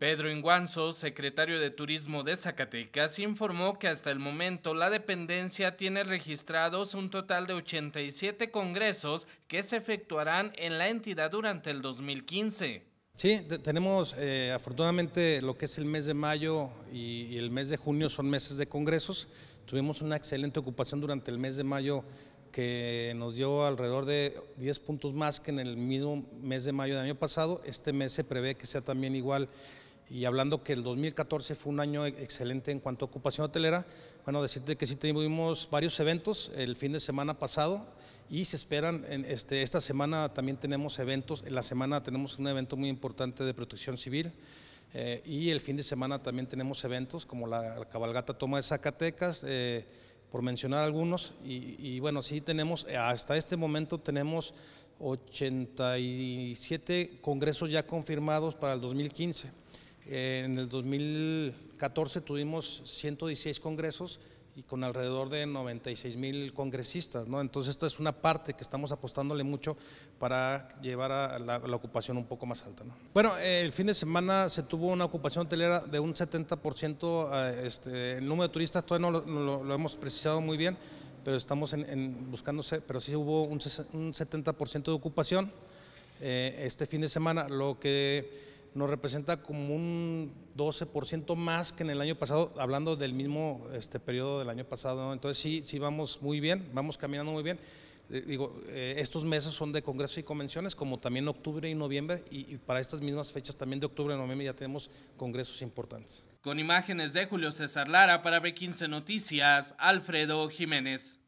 Pedro Inguanzo, secretario de Turismo de Zacatecas, informó que hasta el momento la dependencia tiene registrados un total de 87 congresos que se efectuarán en la entidad durante el 2015. Sí, tenemos eh, afortunadamente lo que es el mes de mayo y, y el mes de junio son meses de congresos. Tuvimos una excelente ocupación durante el mes de mayo que nos dio alrededor de 10 puntos más que en el mismo mes de mayo del año pasado. Este mes se prevé que sea también igual y hablando que el 2014 fue un año e-, excelente en cuanto a ocupación hotelera, bueno, decirte que sí tuvimos varios eventos el fin de semana pasado y se esperan, este, esta semana también tenemos eventos, en la semana tenemos un evento muy importante de protección civil. Eh, y el fin de semana también tenemos eventos como la, cabalgata Toma de Zacatecas, eh, por mencionar algunos. Y, y, bueno, sí tenemos, hasta este momento tenemos 87 congresos ya confirmados para el 2015 en el 2014 tuvimos 116 congresos y con alrededor de 96 mil congresistas, ¿no? Entonces esta es una parte que estamos apostándole mucho para llevar a la, ocupación un poco más alta, ¿no? Bueno, el fin de semana se tuvo una ocupación hotelera de un 70%, eh, este, el número de turistas todavía no lo, hemos precisado muy bien, pero estamos en, buscándose, pero sí hubo un, 70% de ocupación eh, este fin de semana, lo que nos representa como un 12% más que en el año pasado, hablando del mismo este, periodo del año pasado. Entonces sí, sí vamos muy bien, vamos caminando muy bien. Eh, digo, eh, estos meses son de congresos y convenciones, como también octubre y noviembre, y, y para estas mismas fechas también de octubre y noviembre ya tenemos congresos importantes. Con imágenes de Julio César Lara para B15 Noticias, Alfredo Jiménez.